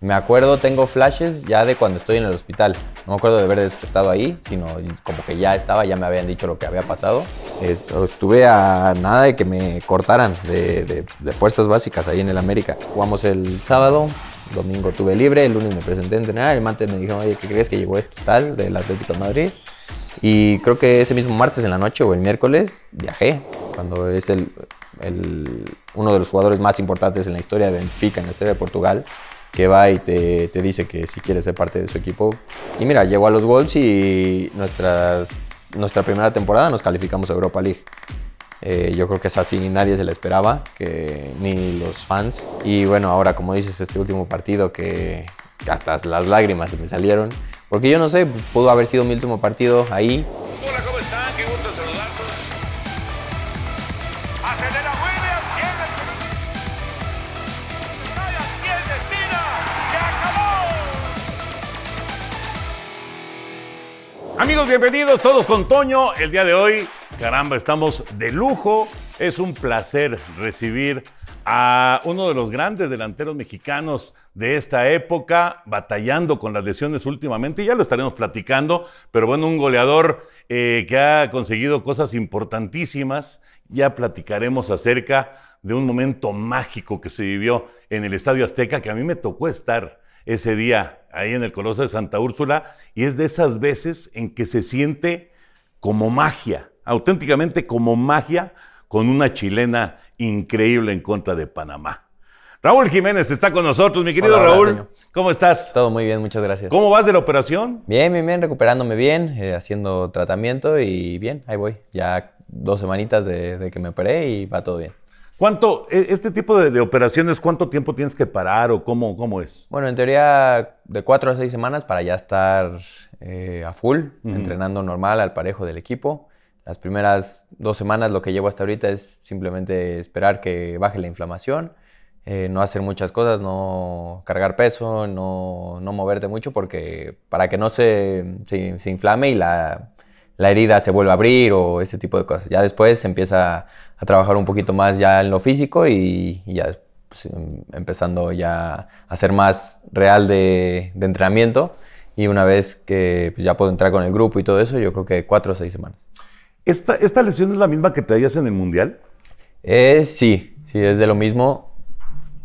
Me acuerdo, tengo flashes ya de cuando estoy en el hospital. No me acuerdo de haber despertado ahí, sino como que ya estaba, ya me habían dicho lo que había pasado. Estuve a nada de que me cortaran de, fuerzas básicas ahí en el América. Jugamos el sábado, domingo tuve libre, el lunes me presenté a entrenar, el martes me dijeron, oye, ¿qué crees que llegó este tal del Atlético de Madrid? Y creo que ese mismo martes en la noche o el miércoles viajé, cuando es el, uno de los jugadores más importantes en la historia de Benfica, en la historia de Portugal que va y te, dice que si quieres ser parte de su equipo. Y mira, llegó a los Wolves y nuestra primera temporada nos calificamos a Europa League. Eh, yo creo que es así, nadie se la esperaba, que, ni los fans. Y bueno, ahora como dices, este último partido que hasta las lágrimas me salieron. Porque yo no sé, pudo haber sido mi último partido ahí. Amigos, bienvenidos todos con Toño. El día de hoy, caramba, estamos de lujo. Es un placer recibir a uno de los grandes delanteros mexicanos de esta época, batallando con las lesiones últimamente, ya lo estaremos platicando, pero bueno, un goleador eh, que ha conseguido cosas importantísimas, ya platicaremos acerca de un momento mágico que se vivió en el Estadio Azteca, que a mí me tocó estar ese día ahí en el Coloso de Santa Úrsula y es de esas veces en que se siente como magia, auténticamente como magia con una chilena increíble en contra de Panamá. Raúl Jiménez está con nosotros, mi querido Raúl. ¿Cómo estás? Todo muy bien, muchas gracias. ¿Cómo vas de la operación? Bien, bien, bien, recuperándome bien, eh, haciendo tratamiento y bien, ahí voy. Ya dos semanitas de, de que me operé y va todo bien. ¿Cuánto, e, este tipo de, operaciones, cuánto tiempo tienes que parar o cómo, cómo es? Bueno, en teoría de cuatro a seis semanas para ya estar eh, a full, entrenando normal al parejo del equipo. Las primeras dos semanas lo que llevo hasta ahorita es simplemente esperar que baje la inflamación, eh, no hacer muchas cosas, no cargar peso, no, moverte mucho porque para que no se, se inflame y la, la herida se vuelve a abrir o ese tipo de cosas. Ya después se empieza a trabajar un poquito más ya en lo físico y, ya pues, em, empezando ya a ser más real de, entrenamiento. Y una vez que pues, ya puedo entrar con el grupo y todo eso, yo creo que cuatro o seis semanas. ¿Esta, esta lesión es la misma que traías en el Mundial? Eh, sí, sí, es de lo mismo.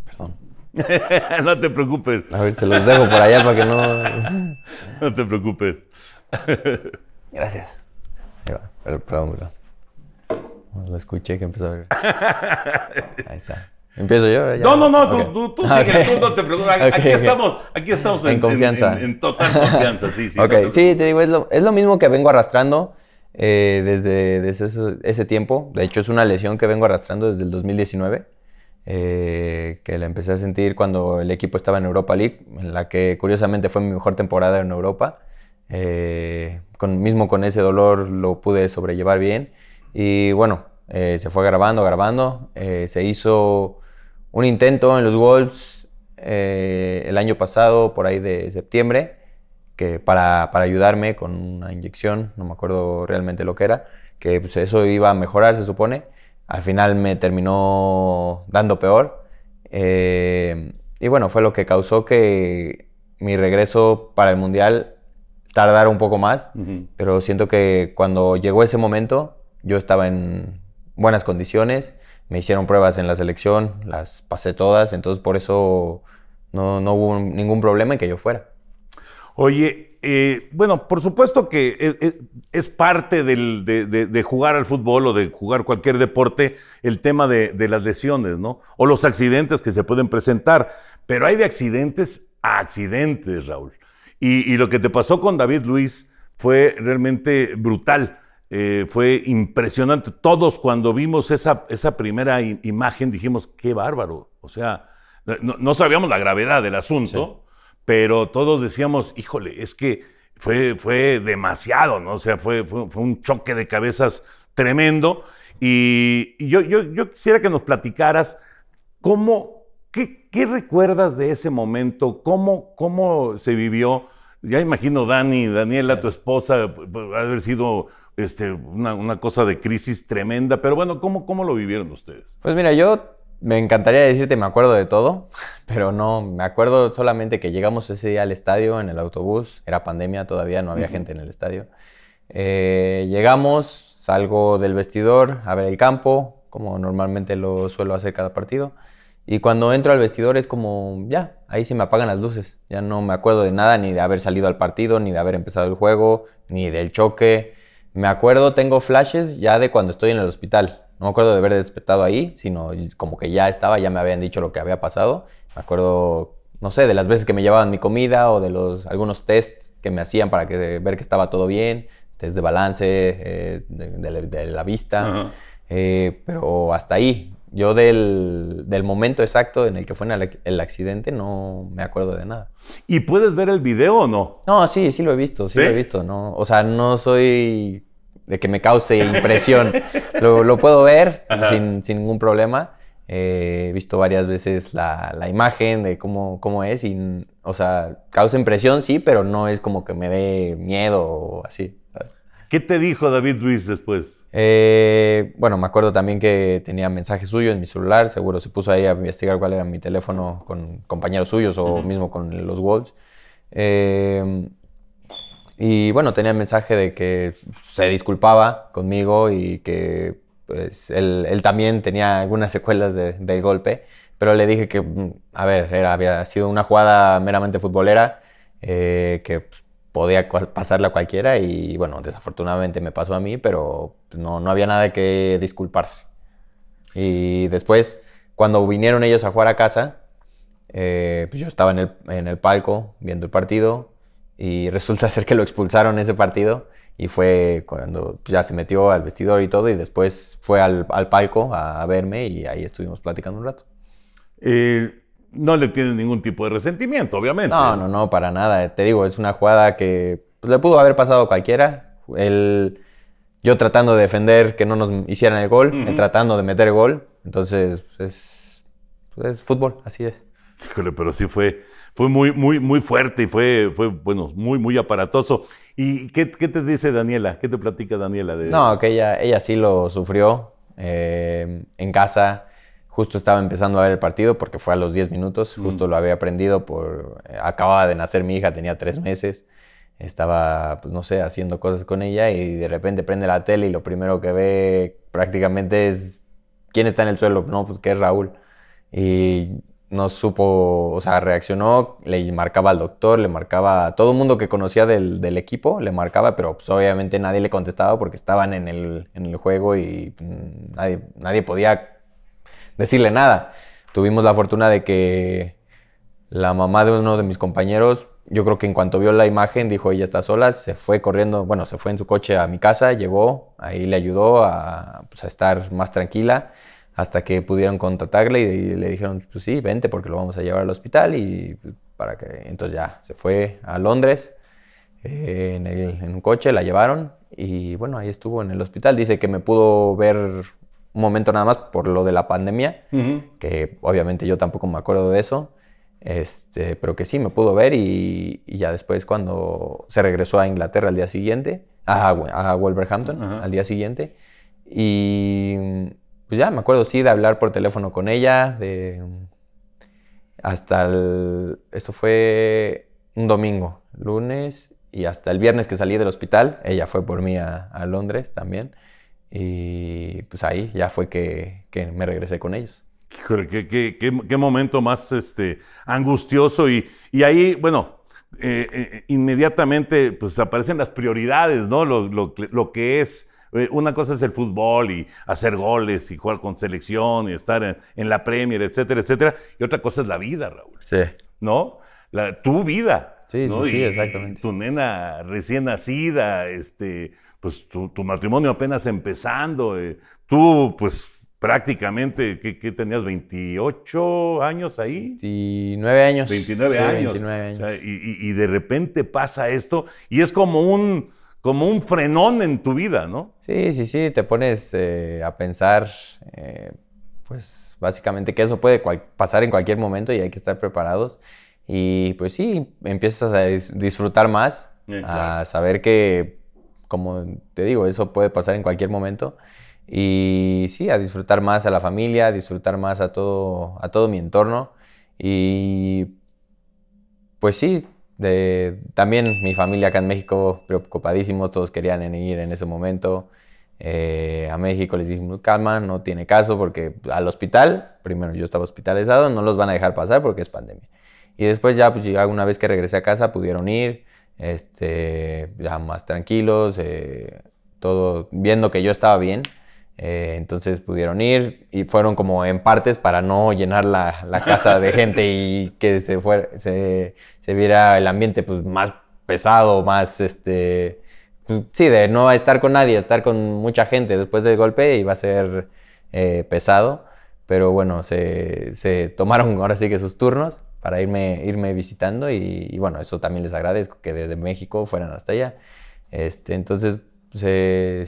Perdón. no te preocupes. A ver, se los dejo por allá para que no... no te preocupes. Gracias. Ahí perdón, perdón. Lo escuché que empezó a ver. Ahí está. Empiezo yo. Eh, no, no, no, tú, tú, tú, no te preocupes. Aquí, estamos, aquí estamos en, confianza. En, total confianza, sí, sí. Ok, sí, te digo, es lo, mismo que vengo arrastrando eh, desde, ese tiempo. De hecho, es una lesión que vengo arrastrando desde el 2019, eh, que la empecé a sentir cuando el equipo estaba en Europa League, en la que curiosamente fue mi mejor temporada en Europa. Eh, con, mismo con ese dolor lo pude sobrellevar bien. Y bueno, eh, se fue grabando, grabando. Eh, se hizo un intento en los Wolves el año pasado, por ahí de septiembre, que para, para, ayudarme con una inyección, no me acuerdo realmente lo que era, que pues, eso iba a mejorar, se supone. Al final me terminó dando peor. y bueno, fue lo que causó que mi regreso para el Mundial tardar un poco más, pero siento que cuando llegó ese momento yo estaba en buenas condiciones, me hicieron pruebas en la selección, las pasé todas, entonces por eso no, hubo ningún problema en que yo fuera. Oye, eh, bueno, por supuesto que e, e, es, parte de, jugar al fútbol o de jugar cualquier deporte el tema de las lesiones, ¿no? O los accidentes que se pueden presentar, pero hay de accidentes a accidentes, Raúl. Y, lo que te pasó con David Luis fue realmente brutal. Eh, fue impresionante. Todos cuando vimos esa, esa primera imagen dijimos, qué bárbaro. O sea, no, sabíamos la gravedad del asunto, pero todos decíamos, híjole, es que fue, fue demasiado, ¿no? O sea, fue, fue, un choque de cabezas tremendo. Y, yo, yo, yo, quisiera que nos platicaras cómo, ¿Qué, recuerdas de ese momento? ¿Cómo, ¿Cómo se vivió? Ya imagino, Dani, Daniela, tu esposa, haber sido este, una, cosa de crisis tremenda, pero bueno, ¿cómo, ¿cómo lo vivieron ustedes? Pues mira, yo me encantaría decirte, me acuerdo de todo, pero no, me acuerdo solamente que llegamos ese día al estadio en el autobús, era pandemia todavía, no había gente en el estadio. Eh, llegamos, salgo del vestidor a ver el campo, como normalmente lo suelo hacer cada partido. Y cuando entro al vestidor es como, ya, ahí se me apagan las luces. Ya no me acuerdo de nada, ni de haber salido al partido, ni de haber empezado el juego, ni del choque. Me acuerdo, tengo flashes ya de cuando estoy en el hospital. No me acuerdo de haber despertado ahí, sino como que ya estaba, ya me habían dicho lo que había pasado. Me acuerdo, no sé, de las veces que me llevaban mi comida o de los, algunos tests que me hacían para que, ver que estaba todo bien. Test de balance, eh, de, la vista. Eh, pero hasta ahí, yo del, momento exacto en el que fue el accidente no me acuerdo de nada. ¿Y puedes ver el video o no? No, sí, sí lo he visto, sí, lo he visto. No, o sea, no soy de que me cause impresión. lo, puedo ver sin, ningún problema. Eh, he visto varias veces la, imagen de cómo, cómo es y, o sea, causa impresión, sí, pero no es como que me dé miedo o así. ¿Qué te dijo David Luis después? Eh, bueno, me acuerdo también que tenía mensaje suyo en mi celular, seguro se puso ahí a investigar cuál era mi teléfono con compañeros suyos o mismo con los Wolves. Eh, y bueno, tenía el mensaje de que se disculpaba conmigo y que pues, él, también tenía algunas secuelas del golpe, pero le dije que, mm, a ver, había sido una jugada meramente futbolera, eh, que pues, podía pasarla cualquiera y bueno, desafortunadamente me pasó a mí, pero no, había nada que disculparse. Y después, cuando vinieron ellos a jugar a casa, eh, pues yo estaba en el, palco viendo el partido y resulta ser que lo expulsaron ese partido y fue cuando ya se metió al vestidor y todo y después fue al, palco a, verme y ahí estuvimos platicando un rato. Eh, no le tiene ningún tipo de resentimiento, obviamente. No, no, no, para nada. Te digo, es una jugada que pues, le pudo haber pasado a cualquiera. yo tratando de defender que no nos hicieran el gol, tratando de meter el gol. Entonces, es, pues, es, fútbol, así es. Híjole, pero sí fue, fue muy, muy, muy fuerte y fue, fue, bueno, muy, muy aparatoso. ¿Y qué, te dice Daniela? ¿Qué te platica Daniela? De... No, que ella, sí lo sufrió eh, en casa Justo estaba empezando a ver el partido porque fue a los 10 minutos, justo lo había aprendido por... Eh, acababa de nacer mi hija, tenía 3 meses, estaba, pues no sé, haciendo cosas con ella y de repente prende la tele y lo primero que ve prácticamente es quién está en el suelo, no, pues que es Raúl. Y no supo, o sea, reaccionó, le marcaba al doctor, le marcaba a todo el mundo que conocía del, equipo, le marcaba, pero pues, obviamente nadie le contestaba porque estaban en el, en el juego y mm, nadie, nadie podía decirle nada. Tuvimos la fortuna de que la mamá de uno de mis compañeros, yo creo que en cuanto vio la imagen, dijo, ella está sola, se fue corriendo, bueno, se fue en su coche a mi casa, llegó, ahí le ayudó a, pues, estar más tranquila hasta que pudieron contactarle y le dijeron, pues sí, vente porque lo vamos a llevar al hospital y para que... Entonces ya, se fue a Londres eh, en, en, un coche, la llevaron y bueno, ahí estuvo en el hospital. Dice que me pudo ver un momento nada más por lo de la pandemia, que obviamente yo tampoco me acuerdo de eso, este, pero que sí, me pudo ver y, ya después cuando se regresó a Inglaterra al día siguiente, a, Wolverhampton al día siguiente, y pues ya me acuerdo sí de hablar por teléfono con ella, de hasta el, esto fue un domingo, lunes, y hasta el viernes que salí del hospital, ella fue por mí a Londres también. Y pues ahí ya fue que, me regresé con ellos. Qué, qué, qué, momento más este, angustioso. Y, ahí, bueno, eh, eh, inmediatamente pues aparecen las prioridades, ¿no? Lo, que es. Eh, una cosa es el fútbol y hacer goles y jugar con selección y estar en, la Premier, etcétera, etcétera. Y otra cosa es la vida, Raúl. Sí. ¿No? tu vida. Sí, sí, sí, exactamente. tu nena recién nacida, este, pues tu, matrimonio apenas empezando, eh, tú pues prácticamente, ¿qué, tenías? ¿28 años ahí? 29 años. 29 años. 29 años. y, de repente pasa esto y es como un, como un frenón en tu vida, ¿no? Sí, sí, sí, te pones eh, a pensar, eh, pues básicamente que eso puede pasar en cualquier momento y hay que estar preparados. Y pues sí, empiezas a disfrutar más, a saber que como te digo, eso puede pasar en cualquier momento. Y sí, a disfrutar más a la familia, a disfrutar más a todo, a todo mi entorno. Y pues sí, de, también mi familia acá en México, preocupadísimos, todos querían ir en ese momento. Eh, a México les dije, calma, no tiene caso porque al hospital, primero yo estaba hospitalizado, no los van a dejar pasar porque es pandemia. Y después ya, pues, ya una vez que regresé a casa pudieron ir, este, ya más tranquilos, eh, todo viendo que yo estaba bien. Eh, entonces pudieron ir y fueron como en partes para no llenar la, casa de gente y que se, fuera, se, viera el ambiente pues, más pesado, más este. Pues, sí, de no estar con nadie, estar con mucha gente después del golpe iba a ser eh, pesado. Pero bueno, se, se tomaron ahora sí que sus turnos para irme, irme visitando y, bueno, eso también les agradezco que desde México fueran hasta allá. Este, entonces se,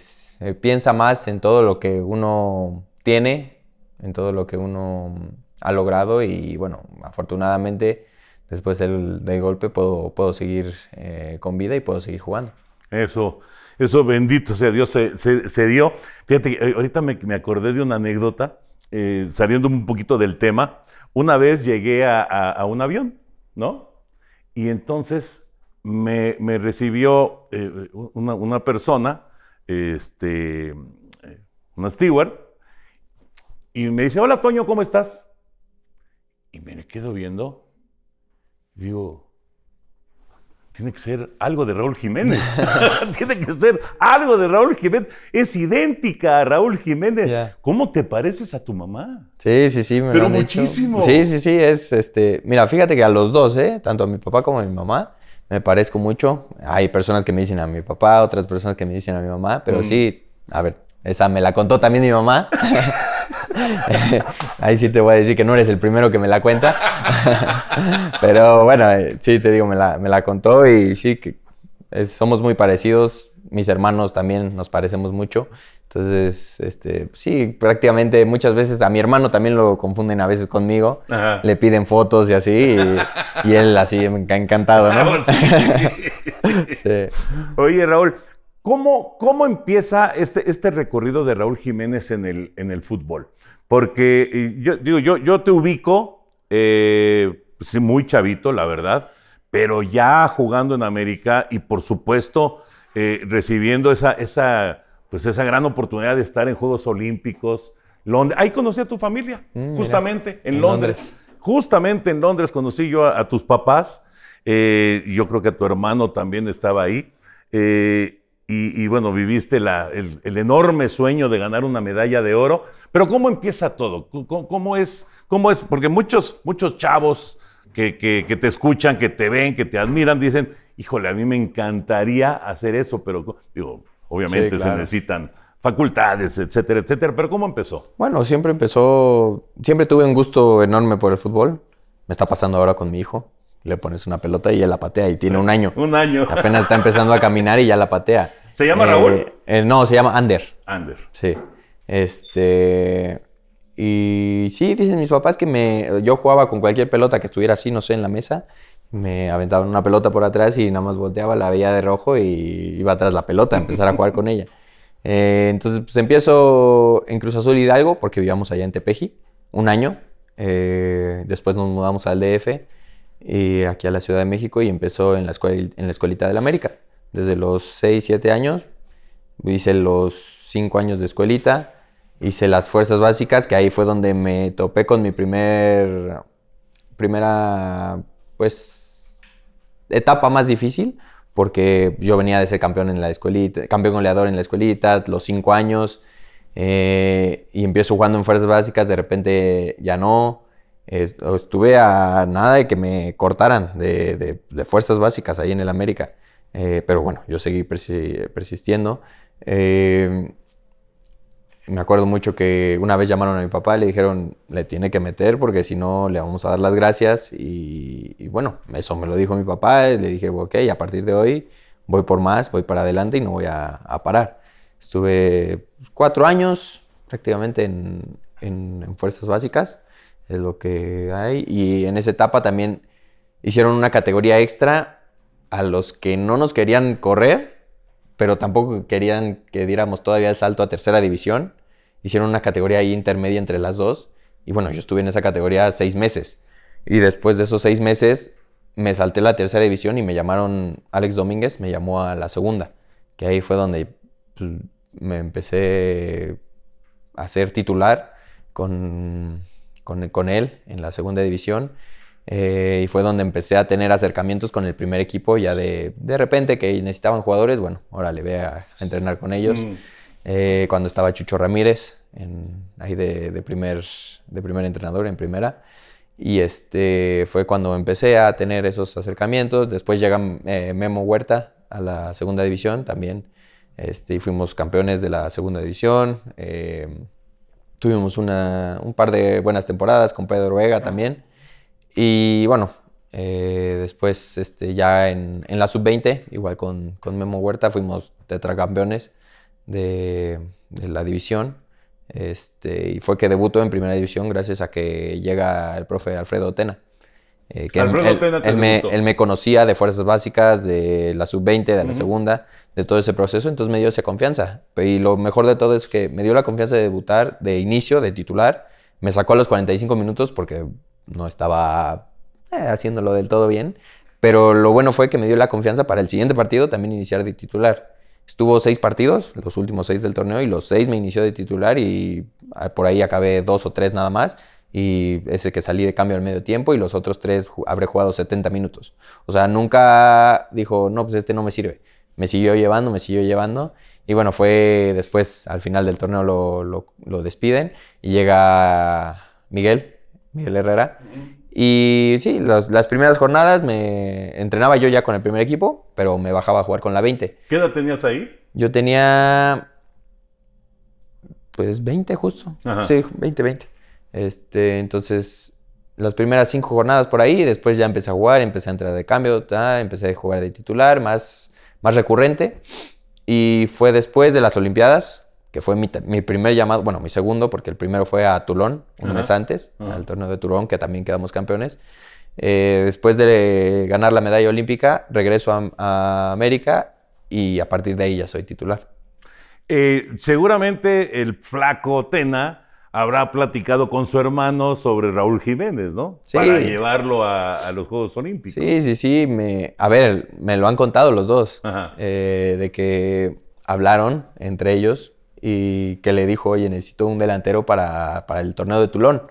piensa más en todo lo que uno tiene, en todo lo que uno ha logrado y bueno, afortunadamente después del, golpe puedo, puedo seguir eh, con vida y puedo seguir jugando. Eso, eso bendito sea Dios, se, dio. Fíjate, eh, ahorita me, acordé de una anécdota, eh, saliendo un poquito del tema, una vez llegué a, un avión, ¿no? Y entonces me, recibió eh, una, persona, este, eh, una steward, y me dice, hola Toño, ¿cómo estás? Y me quedo viendo, digo, tiene que ser algo de Raúl Jiménez. tiene que ser algo de Raúl Jiménez. Es idéntica a Raúl Jiménez. ¿Cómo te pareces a tu mamá? Sí, sí, sí. Me Pero muchísimo. Sí, sí, sí. Es este. Mira, fíjate que a los dos, ¿eh? tanto a mi papá como a mi mamá, me parezco mucho. Hay personas que me dicen a mi papá, otras personas que me dicen a mi mamá. Pero mm. sí, a ver, esa me la contó también mi mamá. Ahí sí te voy a decir que no eres el primero que me la cuenta. Pero bueno, eh, sí, te digo, me la, contó y sí, que somos muy parecidos. Mis hermanos también nos parecemos mucho. Entonces, este, sí, prácticamente muchas veces a mi hermano también lo confunden a veces conmigo. Le piden fotos y así. Y, él así, encantado, ¿no? Ah, Oye, Raúl, ¿Cómo, empieza este, este recorrido de Raúl Jiménez en el, en el fútbol? Porque yo, digo, yo, yo te ubico, eh, muy chavito, la verdad, pero ya jugando en América y por supuesto eh, recibiendo esa, esa, pues esa gran oportunidad de estar en Juegos Olímpicos. Londres Ahí conocí a tu familia, mm, justamente en, Londres. Justamente en Londres conocí yo a, tus papás, eh, yo creo que tu hermano también estaba ahí y, bueno, viviste el, enorme sueño de ganar una medalla de oro. Pero ¿cómo empieza todo? ¿Cómo, es, cómo es? Porque muchos, muchos chavos que, te escuchan, que te ven, que te admiran, dicen, híjole, a mí me encantaría hacer eso, pero digo, obviamente se necesitan facultades, etcétera, etcétera. Pero ¿cómo empezó? Bueno, siempre empezó, siempre tuve un gusto enorme por el fútbol. Me está pasando ahora con mi hijo. Le pones una pelota y ya la patea y tiene un año. Un año. Apenas está empezando a caminar y ya la patea. ¿Se llama Raúl? Eh, eh, no, se llama Ander. Ander. Sí. Este. Y sí, dicen mis papás que me, yo jugaba con cualquier pelota que estuviera así, no sé, en la mesa. Me aventaban una pelota por atrás y nada más volteaba, la veía de rojo y iba atrás la pelota a empezar a jugar con ella. Eh, entonces, pues empiezo en Cruz Azul Hidalgo, porque vivíamos allá en Tepeji, un año. después nos mudamos al DF y aquí a la Ciudad de México y empezó en la, escuela, en la Escuelita del América desde los 6, 7 años. Hice los 5 años de escuelita, hice las fuerzas básicas, que ahí fue donde me topé con mi primer, primera, pues, etapa más difícil, porque yo venía de ser campeón en la escuelita, campeón goleador en la escuelita, los 5 años, eh, y empiezo jugando en fuerzas básicas, de repente ya no. Estuve a nada de que me cortaran de fuerzas básicas ahí en el América. Eh, pero bueno, yo seguí persistiendo. Eh, me acuerdo mucho que una vez llamaron a mi papá y le dijeron, le tiene que meter porque si no le vamos a dar las gracias. Y, bueno, eso me lo dijo mi papá. Le dije, ok, a partir de hoy voy por más, voy para adelante y no voy a, parar. Estuve pues, cuatro años prácticamente en, en, en, fuerzas básicas, es lo que hay. Y en esa etapa también hicieron una categoría extra a los que no nos querían correr, pero tampoco querían que diéramos todavía el salto a tercera división. Hicieron una categoría intermedia entre las dos. Y bueno, yo estuve en esa categoría seis meses. Y después de esos seis meses me salté la tercera división y me llamaron, Alex Domínguez me llamó a la segunda, que ahí fue donde pues, me empecé a ser titular con, con él en la segunda división. Eh, y fue donde empecé a tener acercamientos con el primer equipo, ya de, repente que necesitaban jugadores, bueno, órale, ve a, a entrenar con ellos. Mm. Eh, cuando estaba Chucho Ramírez, ahí de, primer, entrenador en primera. Y este, fue cuando empecé a tener esos acercamientos. Después llega eh, Memo Huerta a la segunda división también. Este, fuimos campeones de la segunda división. tuvimos un par de buenas temporadas con Pedro Vega también. Y bueno, eh, después este, ya en, la sub-20, igual con, Memo Huerta, fuimos tetracampeones de, la división. Este, y fue que debutó en primera división gracias a que llega el profe Alfredo Otena. Eh, que Alfredo él, él, me, conocía de fuerzas básicas, de la sub-20, de la segunda, de todo ese proceso, entonces me dio esa confianza. Y lo mejor de todo es que me dio la confianza de debutar de inicio, de titular. Me sacó a los 45 minutos porque no estaba eh, haciéndolo del todo bien. Pero lo bueno fue que me dio la confianza para el siguiente partido también iniciar de titular. Estuvo seis partidos, los últimos seis del torneo, y los seis me inició de titular y ah, por ahí acabé dos o tres nada más. Y ese que salí de cambio al medio tiempo y los otros tres habré jugado 70 minutos. O sea, nunca dijo, no, pues este no me sirve. Me siguió llevando, me siguió llevando. Y bueno, fue después, al final del torneo lo, lo despiden y llega Miguel, Miguel Herrera. Y sí, las primeras jornadas me entrenaba yo ya con el primer equipo, pero me bajaba a jugar con la 20. ¿Qué edad tenías ahí? Yo tenía. Pues 20 justo. Sí, 20, 20. Este, entonces, las primeras cinco jornadas por ahí, después ya empecé a jugar, empecé a entrar de cambio, empecé a jugar de titular, más, más recurrente. Y fue después de las Olimpiadas, que fue mi, mi, primer llamado, bueno, mi segundo, porque el primero fue a Tulón, un mes antes, al torneo de Tulón, que también quedamos campeones. Eh, después de ganar la medalla olímpica, regreso a, América y a partir de ahí ya soy titular. Eh, seguramente el flaco Tena habrá platicado con su hermano sobre Raúl Jiménez, ¿no? Sí. Para llevarlo a, los Juegos Olímpicos. Sí, sí, sí. Me, a ver, me lo han contado los dos, eh, de que hablaron entre ellos y que le dijo, oye, necesito un delantero para, el torneo de Tulón.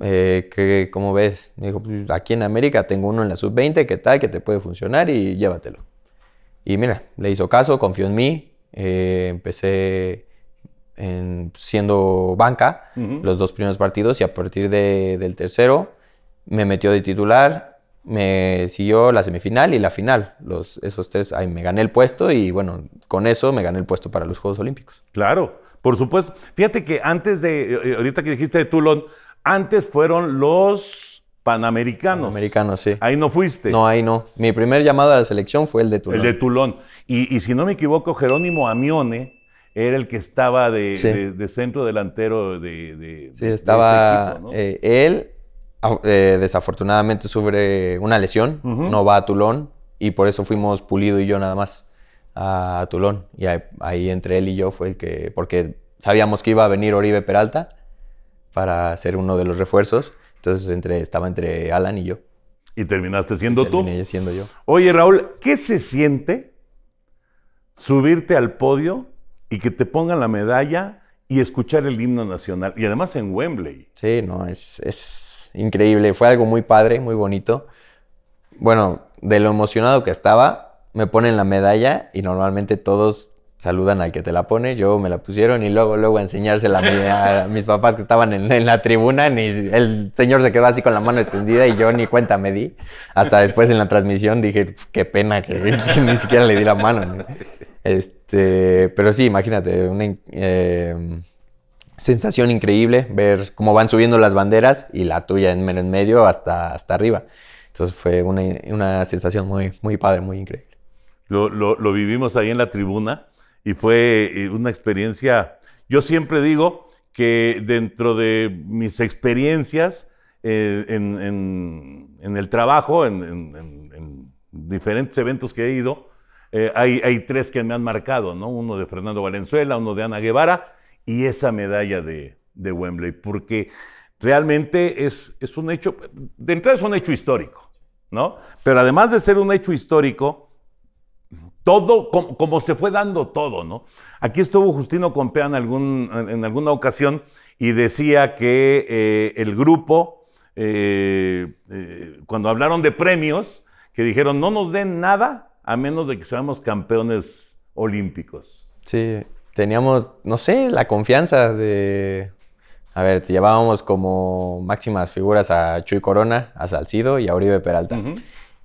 Eh, que, ¿Cómo ves? Me dijo, pues, aquí en América tengo uno en la sub-20, ¿qué tal? Que te puede funcionar y llévatelo. Y mira, le hizo caso, confió en mí, eh, empecé siendo banca los dos primeros partidos y a partir del tercero me metió de titular, me siguió la semifinal y la final. Los, esos tres, ahí me gané el puesto y bueno, con eso me gané el puesto para los Juegos Olímpicos. Claro, por supuesto. Fíjate que antes de, eh, eh, ahorita que dijiste de Toulon, antes fueron los Panamericanos. Panamericanos, sí. Ahí no fuiste. No, ahí no. Mi primer llamado a la selección fue el de Toulon. El de Toulon. Y, si no me equivoco, Jerónimo Amione era el que estaba de, centro delantero de, sí, estaba ese equipo, eh, él, eh, desafortunadamente sufre una lesión, no va a Tulón y por eso fuimos Pulido y yo nada más a Tulón. Y ahí, entre él y yo fue el que, porque sabíamos que iba a venir Oribe Peralta para ser uno de los refuerzos, entonces estaba entre Alan y yo. Y terminaste siendo tú. terminé tú. siendo yo. Oye Raúl, ¿qué se siente subirte al podio y que te pongan la medalla y escuchar el himno nacional? Y además en Wembley. Sí, no, es increíble, fue algo muy padre, muy bonito. Bueno, de lo emocionado que estaba, me ponen la medalla y normalmente todos saludan al que te la pone, yo me la pusieron y luego, luego enseñársela a, a mis papás que estaban en, la tribuna, ni el señor se quedó así con la mano extendida y yo ni cuenta me di. Hasta después en la transmisión dije, qué pena que, ni siquiera le di la mano. Este, pero sí, imagínate, una, em, sensación increíble ver cómo van subiendo las banderas y la tuya en, en medio hasta, hasta arriba. Entonces fue una, sensación muy, muy padre, muy increíble. Lo, vivimos ahí en la tribuna y fue eh, una experiencia, yo siempre digo que dentro de mis experiencias eh, en, el trabajo, en, diferentes eventos que he ido, eh, hay, hay tres que me han marcado, ¿no? Uno de Fernando Valenzuela, uno de Ana Guevara y esa medalla de, Wembley, porque realmente es, es, un hecho, de entrada es un hecho histórico, ¿no? Pero además de ser un hecho histórico, todo, como, se fue dando todo, ¿no? Aquí estuvo Justino Compea en, algún, en alguna ocasión y decía que eh, el grupo, eh, eh, cuando hablaron de premios, que dijeron, no nos den nada a menos de que seamos campeones olímpicos. Sí, teníamos, no sé, la confianza de... A ver, llevábamos como máximas figuras a Chuy Corona, a Salcido y a Uribe Peralta.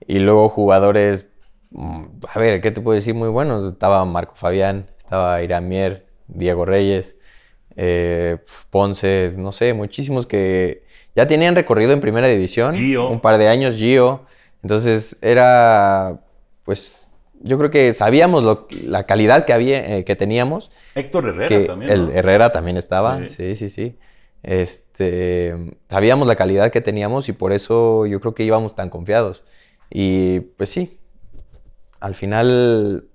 Y luego jugadores, mm, a ver, ¿qué te puedo decir? Muy buenos. Estaba Marco Fabián, estaba Iramier, Diego Reyes, eh, Ponce, no sé, muchísimos que ya tenían recorrido en primera división. Gio. Un par de años, Gio. Entonces era, pues, yo creo que sabíamos la calidad eh, que, teníamos. Héctor Herrera también. El Herrera también estaba, sí, sí, sí. Este, sabíamos la calidad que teníamos y por eso yo creo que íbamos tan confiados. Y pues sí, al final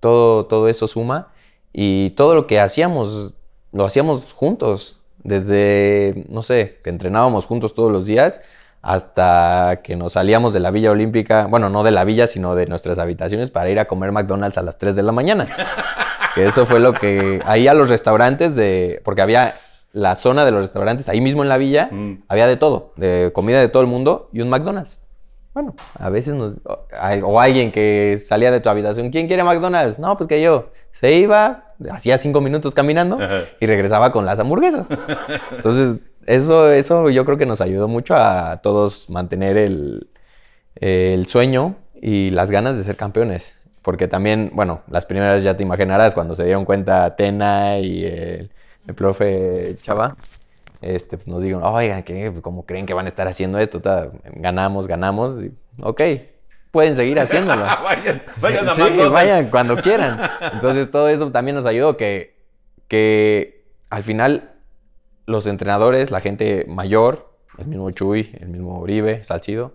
todo, todo eso suma y todo lo que hacíamos, lo hacíamos juntos. Desde, no sé, que entrenábamos juntos todos los días hasta que nos salíamos de la Villa Olímpica, bueno, no de la villa, sino de nuestras habitaciones para ir a comer McDonald's a las 3 de la mañana. Que eso fue lo que ahí a los restaurantes de porque había la zona de los restaurantes ahí mismo en la villa, mm. había de todo, de comida de todo el mundo y un McDonald's. Bueno, a veces nos o alguien que salía de tu habitación, ¿quién quiere McDonald's? No, pues que yo. Se iba, hacía cinco minutos caminando y regresaba con las hamburguesas. Entonces, eso, eso yo creo que nos ayudó mucho a todos mantener el, sueño y las ganas de ser campeones. Porque también, bueno, las primeras ya te imaginarás cuando se dieron cuenta Tena y el, profe Chava. Este, pues nos dijeron, oigan, que pues, ¿cómo creen que van a estar haciendo esto? Ganamos, ganamos. ok, pueden seguir haciéndolo. vayan, vayan, a sí, vayan cuando quieran. Entonces todo eso también nos ayudó que, que al final los entrenadores, la gente mayor, el mismo Chuy, el mismo Uribe, Salcido,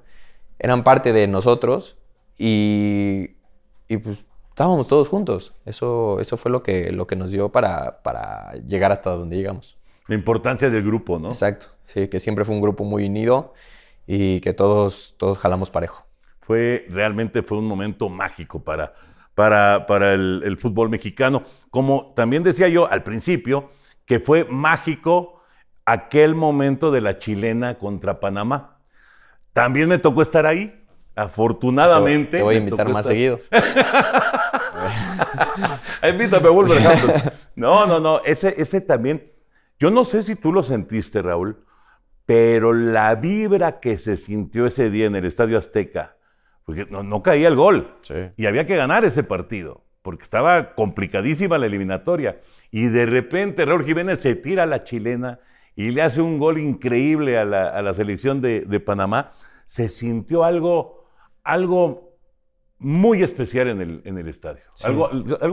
eran parte de nosotros y, pues estábamos todos juntos. Eso, eso fue lo que, lo que nos dio para, para llegar hasta donde llegamos. La importancia del grupo, ¿no? Exacto, sí, que siempre fue un grupo muy unido y que todos, todos jalamos parejo. Fue, realmente fue un momento mágico para, para, para el, el fútbol mexicano. Como también decía yo al principio, que fue mágico aquel momento de la chilena contra Panamá. También me tocó estar ahí. Afortunadamente. Te voy, a invitar más seguido. Invítame, Wolverhampton. No, no, no. Ese, ese también. Yo no sé si tú lo sentiste, Raúl, pero la vibra que se sintió ese día en el Estadio Azteca, porque no, caía el gol. Y había que ganar ese partido, porque estaba complicadísima la eliminatoria. Y de repente Raúl Jiménez se tira a la chilena y le hace un gol increíble a la, selección de, Panamá, se sintió algo, algo muy especial en el, estadio. Algo,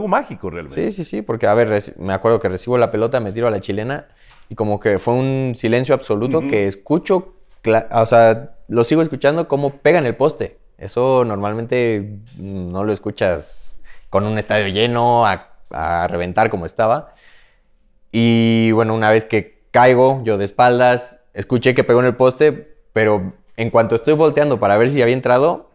mágico realmente. Sí, sí, sí, porque a ver, me acuerdo que recibo la pelota, me tiro a la chilena y como que fue un silencio absoluto que escucho, o sea, lo sigo escuchando como pegan el poste. Eso normalmente mm, no lo escuchas con un estadio lleno a reventar como estaba. Y bueno, una vez que caigo yo de espaldas, escuché que pegó en el poste, pero en cuanto estoy volteando para ver si había entrado,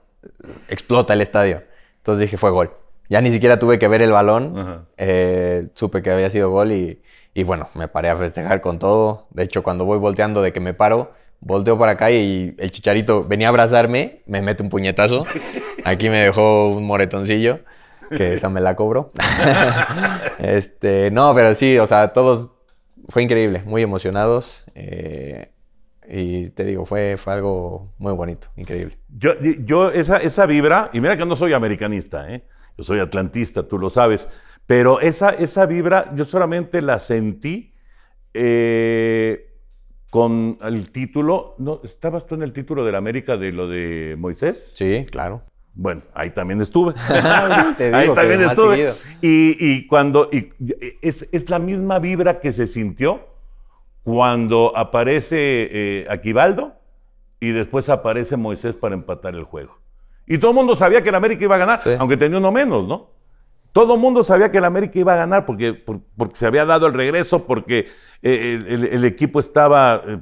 explota el estadio. Entonces dije, fue gol. Ya ni siquiera tuve que ver el balón, eh, supe que había sido gol y, bueno, me paré a festejar con todo. De hecho, cuando voy volteando de que me paro, volteo para acá y el chicharito venía a abrazarme, me mete un puñetazo. Aquí me dejó un moretoncillo, que esa me la cobro. este, no, pero sí, o sea, todos fue increíble, muy emocionados. Eh, y te digo, fue, algo muy bonito, increíble. Yo, esa, esa vibra, y mira que no soy americanista, ¿eh? yo soy atlantista, tú lo sabes, pero esa, esa vibra yo solamente la sentí eh, con el título, ¿no? ¿estabas tú en el título de la América de lo de Moisés? Sí, claro. Bueno, ahí también estuve. ahí también estuve. Y, cuando. Y, es, la misma vibra que se sintió cuando aparece eh, Aquibaldo y después aparece Moisés para empatar el juego. Y todo el mundo sabía que el América iba a ganar, aunque tenía uno menos, ¿no? Todo el mundo sabía que el América iba a ganar porque, se había dado el regreso, porque eh, el, equipo estaba eh,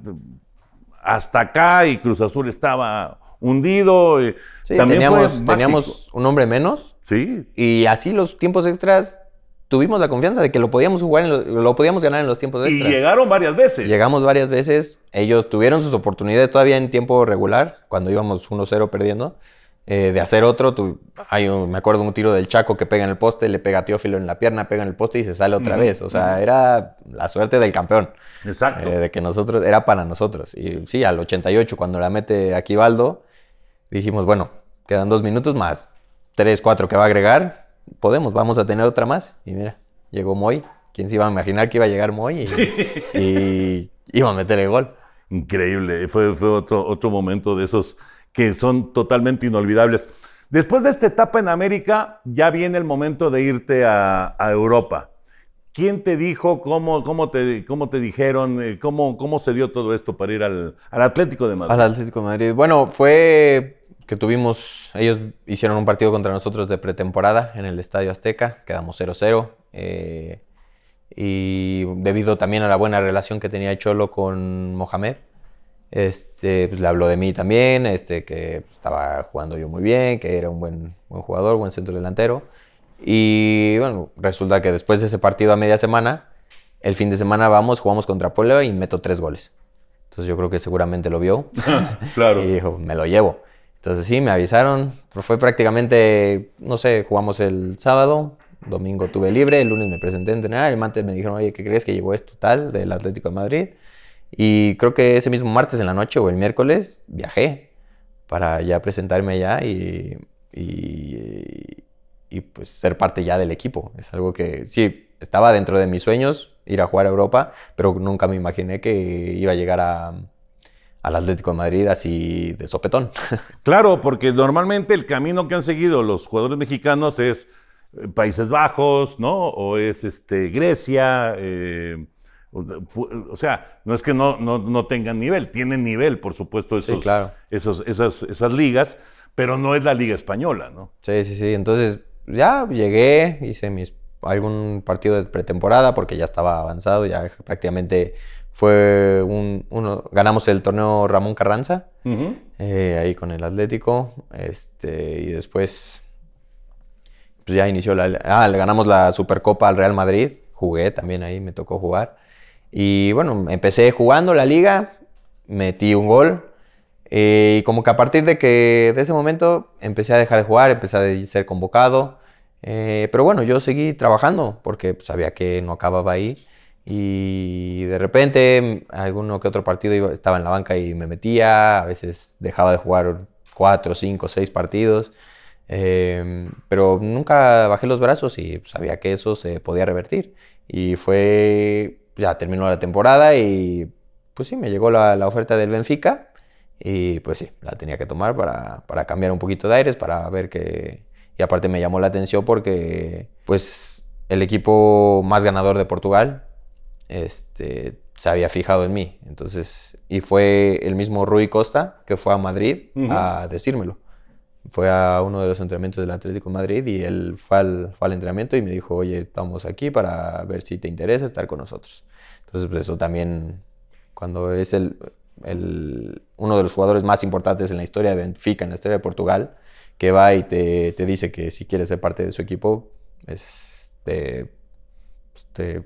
hasta acá y Cruz Azul estaba hundido. Eh, también teníamos, teníamos un hombre menos. Sí. Y así los tiempos extras tuvimos la confianza de que lo podíamos jugar, lo, podíamos ganar en los tiempos extras. Y llegaron varias veces. Llegamos varias veces. Ellos tuvieron sus oportunidades todavía en tiempo regular, cuando íbamos 1-0 perdiendo. Eh, de hacer otro, tu, hay me acuerdo un tiro del Chaco que pega en el poste, le pega a Teófilo en la pierna, pega en el poste y se sale otra vez. O sea, era la suerte del campeón. Exacto. Eh, de que nosotros, era para nosotros. Y sí, al 88, cuando la mete Aquivaldo, dijimos, bueno, quedan dos minutos más tres, cuatro que va a agregar, podemos, vamos a tener otra más. Y mira, llegó Moy. ¿Quién se iba a imaginar que iba a llegar Moy y, iba a meter el gol? Increíble, fue, fue otro, otro momento de esos que son totalmente inolvidables. Después de esta etapa en América, ya viene el momento de irte a, Europa. ¿Quién te dijo, cómo, cómo, te, cómo te dijeron, eh, cómo, cómo se dio todo esto para ir al, al Atlético de Madrid? Al Atlético de Madrid. Bueno, fue que tuvimos, ellos hicieron un partido contra nosotros de pretemporada en el Estadio Azteca, quedamos 0-0. Eh, y debido también a la buena relación que tenía Cholo con Mohamed, este, pues, le habló de mí también, este, que estaba jugando yo muy bien, que era un buen, buen jugador, buen centro delantero. Y bueno, resulta que después de ese partido a media semana, el fin de semana vamos, jugamos contra Puebla y meto tres goles. Entonces yo creo que seguramente lo vio. claro. Y dijo, me lo llevo. Entonces sí, me avisaron. Fue prácticamente, no sé, jugamos el sábado, domingo tuve libre, el lunes me presenté en entrenar, el martes me dijeron, oye, ¿qué crees que llegó esto tal del Atlético de Madrid? Y creo que ese mismo martes en la noche o el miércoles viajé para ya presentarme allá y, y, y pues ser parte ya del equipo. Es algo que sí, estaba dentro de mis sueños ir a jugar a Europa, pero nunca me imaginé que iba a llegar a, al Atlético de Madrid así de sopetón. Claro, porque normalmente el camino que han seguido los jugadores mexicanos es eh, Países Bajos, ¿no? O es este, Grecia. Eh, o sea, no es que no, no, tengan nivel, tienen nivel, por supuesto, esos, esos, esas, esas ligas, pero no es la liga española, ¿no? Sí, sí, sí. Entonces, ya llegué, hice mis algún partido de pretemporada porque ya estaba avanzado, ya prácticamente fue uno, ganamos el torneo Ramón Carranza, eh, ahí con el Atlético, este, y después pues ya inició la... Ah, ganamos la Supercopa al Real Madrid, jugué también ahí, me tocó jugar. Y bueno, empecé jugando la liga, metí un gol, eh, y como que a partir de que de ese momento empecé a dejar de jugar, empecé a ser convocado. Eh, pero bueno, yo seguí trabajando porque pues, sabía que no acababa ahí y de repente alguno que otro partido estaba en la banca y me metía, a veces dejaba de jugar cuatro, cinco, seis partidos, em, pero nunca bajé los brazos y sabía que eso se podía revertir. Y fue, ya terminó la temporada y pues sí, me llegó la, oferta del Benfica y pues sí, la tenía que tomar para, para cambiar un poquito de aires, para ver que... Y aparte me llamó la atención porque pues el equipo más ganador de Portugal, este, se había fijado en mí. Entonces, y fue el mismo Rui Costa que fue a Madrid a decírmelo. Fue a uno de los entrenamientos del Atlético de Madrid y él fue al, entrenamiento y me dijo, oye, estamos aquí para ver si te interesa estar con nosotros. Entonces, pues eso también, cuando es el, el, uno de los jugadores más importantes en la historia de Benfica, en la historia de Portugal, que va y te, te dice que si quieres ser parte de su equipo, este te, te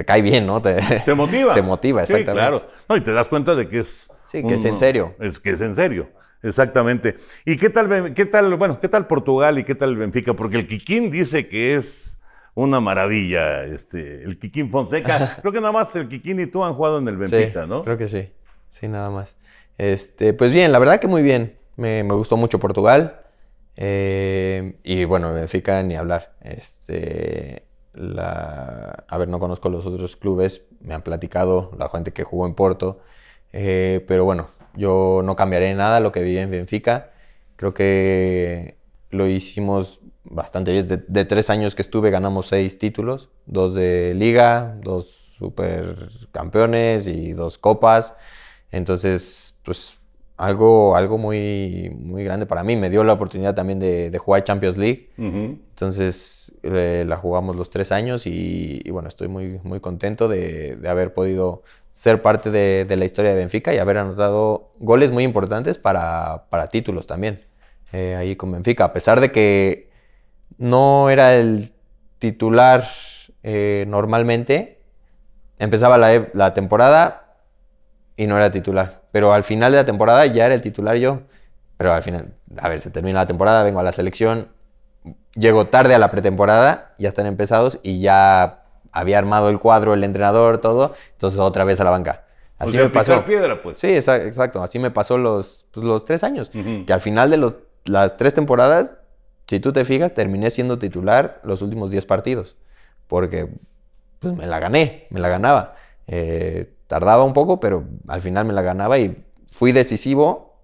te cae bien, ¿no? Te, motiva. Te motiva, exactamente. Sí, claro. No, y te das cuenta de que es. Sí, que es en serio. Es que es en serio. Exactamente. ¿Y qué tal, qué tal, bueno, qué tal Portugal y qué tal Benfica? Porque el Kikín dice que es una maravilla, este, el Kikín Fonseca. Creo que nada más el Kikín y tú han jugado en el Benfica, sí, ¿no? Creo que sí. Sí, nada más. Este, pues bien, la verdad que muy bien. Me, me gustó mucho Portugal. Eh, y bueno, Benfica ni hablar. Este, a ver, no conozco los otros clubes, me han platicado la gente que jugó en Porto, eh, pero bueno, yo no cambiaré nada lo que viví en Benfica. Creo que lo hicimos bastante bien. De, de, tres años que estuve ganamos seis títulos, dos de liga, dos supercampeones y dos copas. Entonces, pues algo, algo muy, muy grande para mí. Me dio la oportunidad también de, jugar Champions League. Entonces eh, la jugamos los tres años y, bueno, estoy muy, muy contento de, haber podido ser parte de, la historia de Benfica y haber anotado goles muy importantes para, títulos también. Eh, ahí con Benfica, a pesar de que no era el titular eh, normalmente, empezaba la temporada y no era titular pero al final de la temporada ya era el titular yo. Pero al final, a ver, se termina la temporada, vengo a la selección, llego tarde a la pretemporada, ya están empezados y ya había armado el cuadro, el entrenador, todo, entonces otra vez a la banca. Así me pasó. piedra, pues. Sí, exacto. Así me pasó los, pues, los tres años. Que al final de las tres temporadas, si tú te fijas, terminé siendo titular los últimos diez partidos. Porque pues, me la gané, me la ganaba. Eh, Tardaba un poco, pero al final me la ganaba y fui decisivo.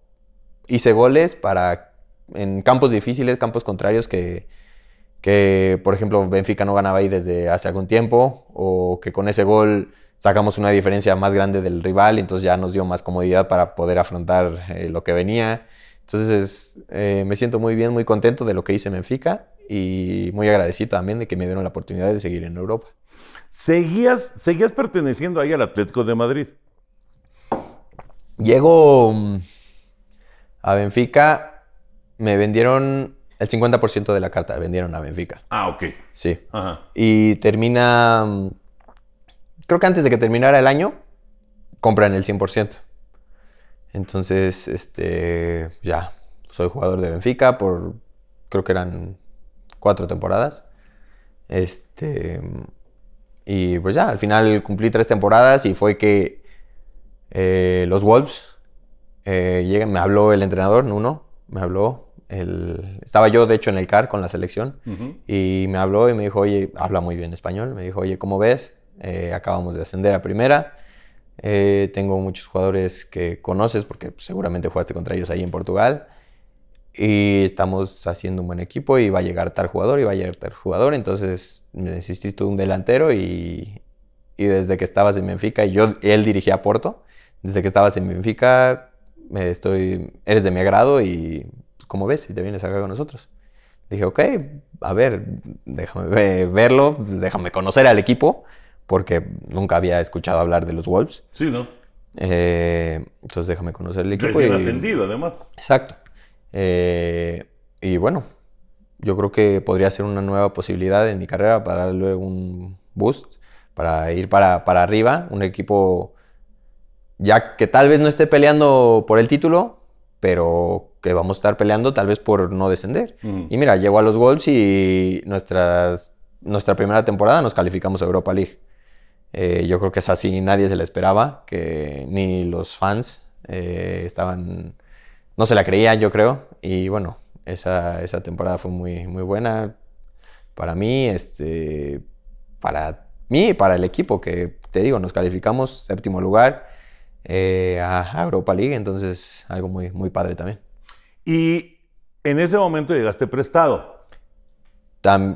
Hice goles para en campos difíciles, campos contrarios que, por ejemplo, Benfica no ganaba ahí desde hace algún tiempo, o que con ese gol sacamos una diferencia más grande del rival, entonces ya nos dio más comodidad para poder afrontar eh, lo que venía. Entonces eh, me siento muy bien, muy contento de lo que hice en Benfica y muy agradecido también de que me dieron la oportunidad de seguir en Europa seguías, seguías perteneciendo ahí al Atlético de Madrid. Llego mm, a Benfica, me vendieron el 50% de la carta, vendieron a Benfica. Ah, ok. Sí. Ajá. Y termina, mm, creo que antes de que terminara el año, compran el 100%. Entonces, este, ya, soy jugador de Benfica por, creo que eran cuatro temporadas. Este, mm, y pues ya, al final cumplí tres temporadas y fue que eh, los Wolves eh, llegan, me habló el entrenador, Nuno, me habló. El, estaba yo, de hecho, en el CAR con la selección y me habló y me dijo, oye, habla muy bien español. Me dijo, oye, ¿cómo ves? Eh, acabamos de ascender a primera. tengo muchos jugadores que conoces porque seguramente jugaste contra ellos ahí en Portugal y estamos haciendo un buen equipo y va a llegar tal jugador y va a llegar tal jugador, entonces necesito un delantero y, desde que estabas en Benfica, y yo, él dirigía a Porto, desde que estabas en Benfica, me estoy, eres de mi agrado y pues, como ves, si te vienes acá con nosotros. Dije, ok, a ver, déjame verlo, déjame conocer al equipo, porque nunca había escuchado hablar de los Wolves. Sí, ¿no? Eh, entonces déjame conocer el equipo. en ascendido, además. Exacto. Eh, y bueno, yo creo que podría ser una nueva posibilidad en mi carrera para darle un boost, para ir para, para arriba, un equipo ya que tal vez no esté peleando por el título, pero que vamos a estar peleando tal vez por no descender. Y mira, llegó a los Wolves y nuestras, nuestra primera temporada nos calificamos a Europa League. Eh, yo creo que es así, nadie se le esperaba, que ni los fans eh, estaban no se la creía, yo creo. Y bueno, esa, temporada fue muy, muy buena para mí, este, para mí y para el equipo, que te digo, nos calificamos séptimo lugar eh, a Europa League, entonces algo muy, muy padre también. Y en ese momento llegaste prestado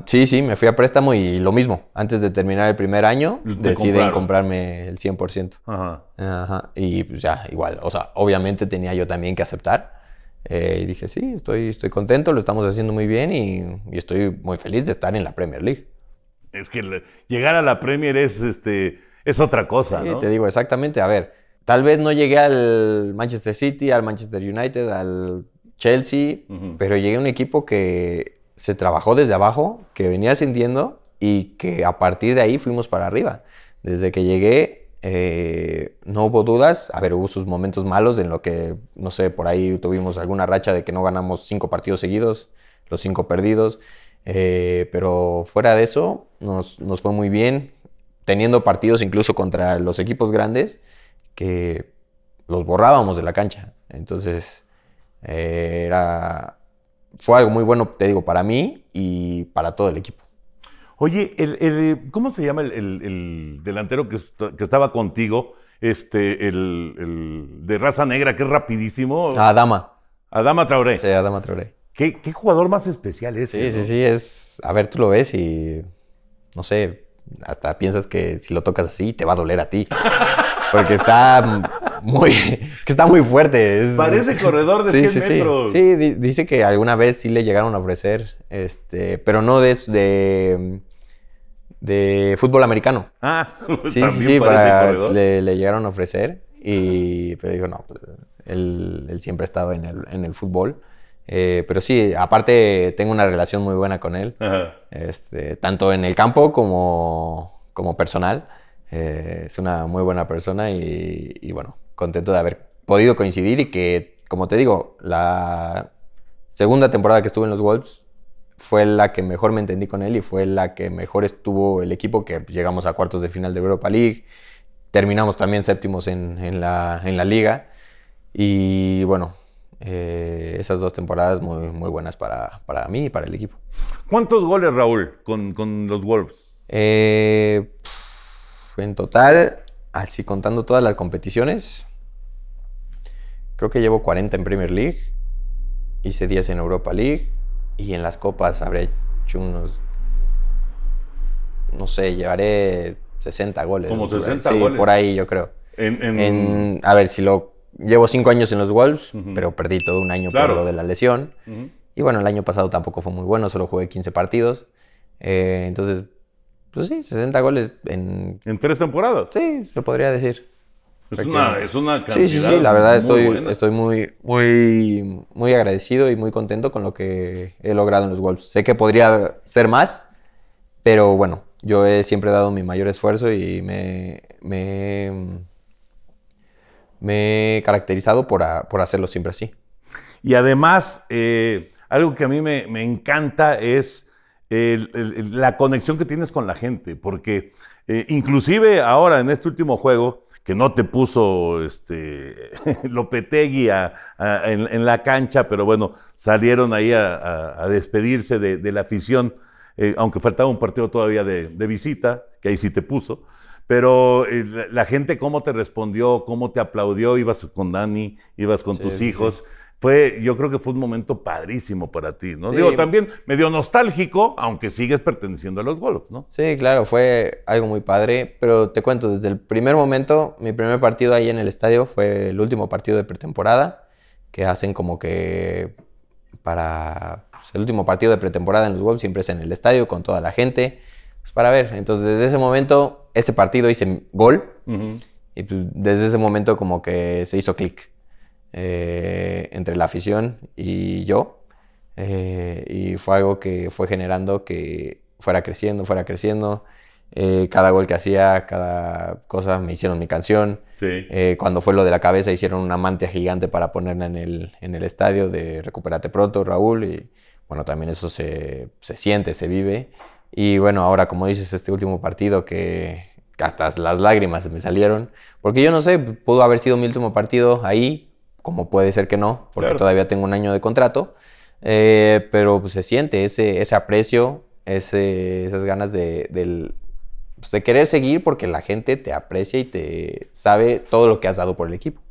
sí, sí, me fui a préstamo y lo mismo. Antes de terminar el primer año, deciden comprarme el 100%. Ajá. Ajá. Y pues ya, igual. O sea, obviamente tenía yo también que aceptar. Eh, y dije, sí, estoy, estoy contento, lo estamos haciendo muy bien y, estoy muy feliz de estar en la Premier League. Es que llegar a la Premier es, este, es otra cosa, sí, te digo, exactamente. A ver, tal vez no llegué al Manchester City, al Manchester United, al Chelsea, pero llegué a un equipo que se trabajó desde abajo, que venía ascendiendo y que a partir de ahí fuimos para arriba. Desde que llegué eh, no hubo dudas, a ver, hubo sus momentos malos en lo que, no sé, por ahí tuvimos alguna racha de que no ganamos cinco partidos seguidos, los cinco perdidos, eh, pero fuera de eso nos, fue muy bien, teniendo partidos incluso contra los equipos grandes que los borrábamos de la cancha. Entonces, eh, era fue algo muy bueno, te digo, para mí y para todo el equipo. Oye, ¿cómo se llama el, delantero que, que, estaba contigo? Este, el, de raza negra, que es rapidísimo. Ah, Adama. Adama Traoré. Sí, Adama Traoré. ¿Qué, jugador más especial es? Sí, sí, sí. Es, a ver, tú lo ves y, no sé, hasta piensas que si lo tocas así te va a doler a ti. Porque está muy, que está muy fuerte. Parece corredor de sí, 100 sí, metros. Sí, dice que alguna vez sí le llegaron a ofrecer, este, pero no de, de fútbol americano. Ah, sí, sí, le, llegaron a ofrecer y pero dijo no, pues, él, él, siempre ha estado en el, en el fútbol. Eh, pero sí, aparte tengo una relación muy buena con él, este, tanto en el campo como, como personal. Eh, es una muy buena persona y bueno, contento de haber podido coincidir y que, como te digo, la segunda temporada que estuve en los Wolves fue la que mejor me entendí con él y fue la que mejor estuvo el equipo, que pues, llegamos a cuartos de final de Europa League, terminamos también séptimos en, la, en la, liga y bueno, eh, esas dos temporadas muy, muy buenas para, mí y para el equipo. ¿Cuántos goles, Raúl, con, los Wolves? Eh, en total, así contando todas las competiciones, Creo que llevo 40 en Premier League, hice 10 en Europa League y en las copas habré hecho unos, no sé, llevaré 60 goles. Como 60 goles. por ahí yo creo. a ver, si lo... Llevo 5 años en los Wolves, pero perdí todo un año por lo de la lesión. Y bueno, el año pasado tampoco fue muy bueno, solo jugué 15 partidos. Eh, entonces, pues sí, 60 goles en... En tres temporadas. Sí, se podría decir. Es, una, es una cantidad. Sí, La verdad, estoy, muy, muy, muy agradecido y muy contento con lo que he logrado en los Wolves. Sé que podría ser más, pero bueno, yo he siempre dado mi mayor esfuerzo y me, me, he caracterizado por, hacerlo siempre así. Y además, eh, algo que a mí me, encanta es la conexión que tienes con la gente, porque eh, inclusive ahora en este último juego, que no te puso este, Lopetegui en, la cancha, pero bueno, salieron ahí a, despedirse de, la afición, eh, aunque faltaba un partido todavía de, visita, que ahí sí te puso. Pero eh, la, gente, ¿cómo te respondió? ¿Cómo te aplaudió? Ibas con Dani, ibas con tus hijos fue, yo creo que fue un momento padrísimo para ti, ¿no? Digo, también medio nostálgico, aunque sigues perteneciendo a los Wolves, ¿no? Sí, claro, fue algo muy padre, pero te cuento, desde el primer momento, mi primer partido ahí en el estadio fue el último partido de pretemporada, que hacen como que para pues, el último partido de pretemporada en los Wolves siempre es en el estadio con toda la gente, pues para ver. Entonces, desde ese momento, ese partido hice gol. Y pues, desde ese momento como que se hizo clic. Eh, entre la afición y yo. Eh, y fue algo que fue generando que fuera creciendo, fuera creciendo. Eh, cada gol que hacía, cada cosa, me hicieron mi canción. cuando fue lo de la cabeza, hicieron una manta gigante para ponerla en el, en el estadio de Recuperate pronto, Raúl. Y bueno, también eso se, se, siente, se vive. Y bueno, ahora, como dices, este último partido que hasta las lágrimas me salieron. Porque yo no sé, pudo haber sido mi último partido ahí como puede ser que no, porque todavía tengo un año de contrato, eh, pero pues, se siente ese, aprecio, esas ganas pues, de, querer seguir porque la gente te aprecia y te sabe todo lo que has dado por el equipo.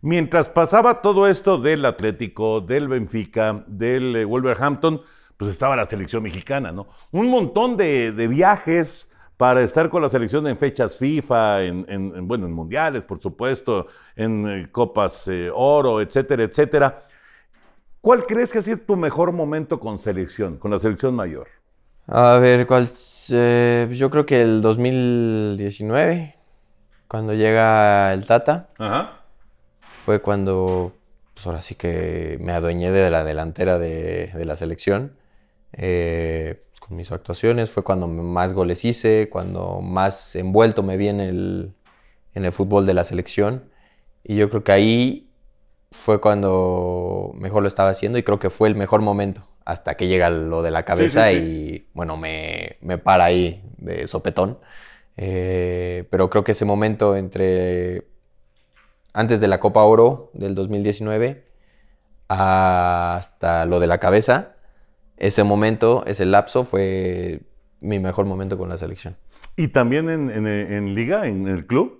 Mientras pasaba todo esto del Atlético, del Benfica, del eh, Wolverhampton, pues estaba la selección mexicana, ¿no? Un montón de viajes, para estar con la selección en fechas FIFA, en, bueno, en mundiales, por supuesto, en eh, copas eh, oro, etcétera, etcétera. ¿Cuál crees que ha sido tu mejor momento con selección, con la selección mayor? A ver, ¿cuál? Eh, yo creo que el 2019, cuando llega el Tata, fue cuando, pues ahora sí que me adueñé de la delantera de, la selección. Eh, mis actuaciones, fue cuando más goles hice, cuando más envuelto me vi en el, en el fútbol de la selección. Y yo creo que ahí fue cuando mejor lo estaba haciendo y creo que fue el mejor momento hasta que llega lo de la cabeza y bueno, me, para ahí de sopetón. Eh, pero creo que ese momento entre antes de la Copa Oro del 2019 hasta lo de la cabeza ese momento, ese lapso fue mi mejor momento con la selección. ¿Y también en, liga, en el club?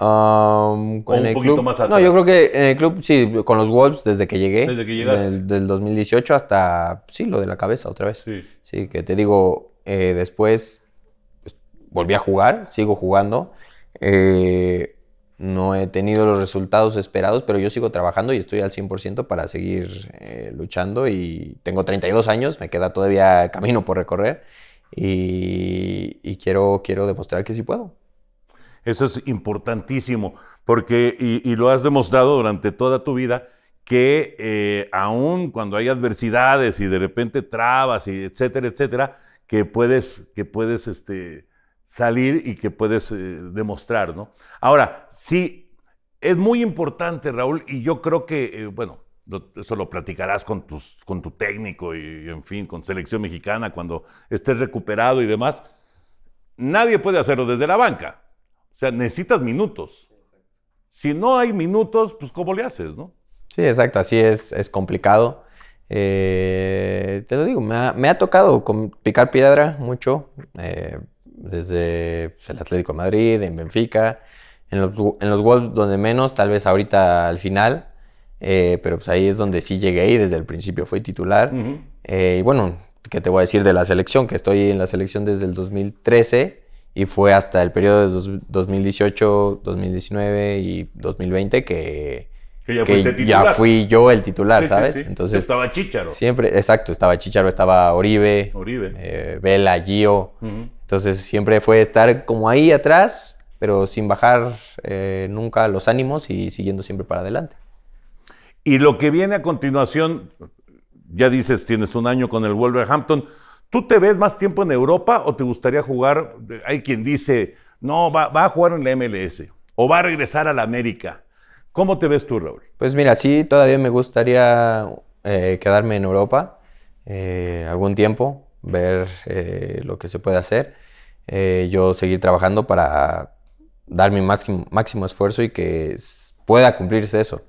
un poquito más atrás. No, yo creo que en el club, sí, con los Wolves desde que llegué. Desde que llegaste. Del, del 2018 hasta, sí, lo de la cabeza otra vez. Sí. Sí, que te digo, eh, después pues, volví a jugar, sigo jugando. Eh, no he tenido los resultados esperados, pero yo sigo trabajando y estoy al 100% para seguir eh, luchando y tengo 32 años, me queda todavía camino por recorrer y, quiero, quiero demostrar que sí puedo. Eso es importantísimo, porque, y, lo has demostrado durante toda tu vida, que aun eh, aún cuando hay adversidades y de repente trabas y etcétera, etcétera, que puedes, que puedes este, salir y que puedes eh, demostrar, ¿no? Ahora, sí, es muy importante, Raúl, y yo creo que, eh, bueno, eso lo platicarás con, tus, con tu técnico y, en fin, con selección mexicana cuando estés recuperado y demás. Nadie puede hacerlo desde la banca. O sea, necesitas minutos. Si no hay minutos, pues ¿cómo le haces, no? Sí, exacto, así es, es complicado. Eh, te lo digo, me ha, tocado con picar piedra mucho. Eh, desde pues, el Atlético Madrid, en Benfica, en los, en los donde menos, tal vez ahorita al final, eh, pero pues ahí es donde sí llegué y desde el principio fui titular. Eh, y bueno, ¿qué te voy a decir de la selección? Que estoy en la selección desde el 2013 y fue hasta el periodo de 2018, 2019 y 2020 que que ya, fui yo el titular, ¿sabes? estaba Chicharo. Siempre, exacto, estaba Chicharo, estaba Oribe, eh, Vela, Gio. Entonces siempre fue estar como ahí atrás, pero sin bajar eh, nunca los ánimos y siguiendo siempre para adelante. Y lo que viene a continuación, ya dices, tienes un año con el Wolverhampton. ¿Tú te ves más tiempo en Europa o te gustaría jugar? Hay quien dice, no, va, va a jugar en la MLS o va a regresar a la América ¿Cómo te ves tú, Raúl? Pues mira, sí, todavía me gustaría eh, quedarme en Europa eh, algún tiempo, ver eh, lo que se puede hacer. yo seguir trabajando para dar mi máximo, esfuerzo y que pueda cumplirse eso.